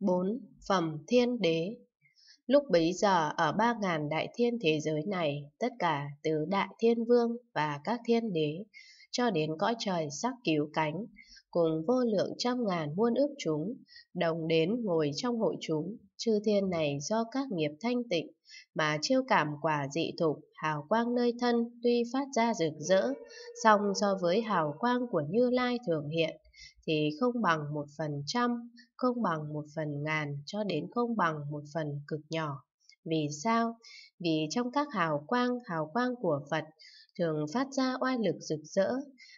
4. Phẩm Thiên Đế Lúc bấy giờ ở ba ngàn đại thiên thế giới này, tất cả từ đại thiên vương và các thiên đế cho đến cõi trời sắc cứu cánh, cùng vô lượng trăm ngàn muôn ước chúng, đồng đến ngồi trong hội chúng, chư thiên này do các nghiệp thanh tịnh, mà chiêu cảm quả dị thục, hào quang nơi thân tuy phát ra rực rỡ, song so với hào quang của Như Lai thường hiện, thì không bằng một phần trăm, không bằng một phần ngàn cho đến không bằng một phần cực nhỏ. Vì sao? Vì trong các hào quang, hào quang của Phật thường phát ra oai lực rực rỡ,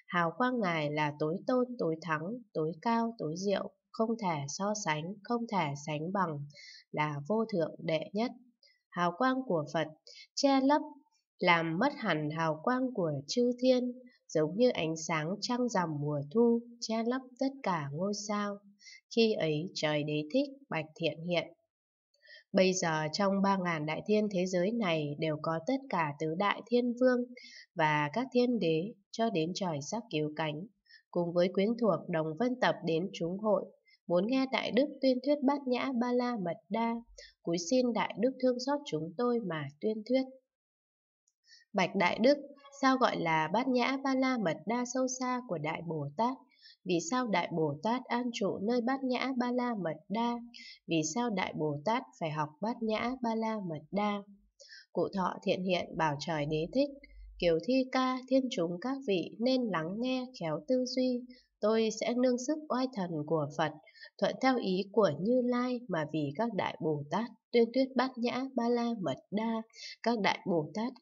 hào quang Ngài là tối tôn, tối thắng, tối cao, tối diệu, không thể so sánh, không thể sánh bằng, là vô thượng đệ nhất. Hào quang của Phật che lấp làm mất hẳn hào quang của chư thiên, giống như ánh sáng trăng rằm mùa thu che lấp tất cả ngôi sao. Khi ấy trời đế thích bạch thiện hiện. Bây giờ trong ba ngàn đại thiên thế giới này đều có tất cả tứ đại thiên vương và các thiên đế cho đến trời sắp cứu cánh, cùng với quyến thuộc đồng vân tập đến chúng hội. Muốn nghe Đại Đức tuyên thuyết bát nhã ba la mật đa, cúi xin Đại Đức thương xót chúng tôi mà tuyên thuyết. Bạch Đại Đức, sao gọi là bát nhã ba la mật đa sâu xa của Đại Bồ Tát? Vì sao Đại Bồ Tát an trụ nơi bát nhã ba la mật đa? Vì sao Đại Bồ Tát phải học bát nhã ba la mật đa? Cụ thọ thiện hiện bảo trời đế thích, Kiều thi ca thiên chúng các vị nên lắng nghe khéo tư duy, tôi sẽ nương sức oai thần của Phật, thuận theo ý của Như Lai mà vì các đại Bồ Tát tuyên tuyết bát nhã ba la mật đa, các đại Bồ Tát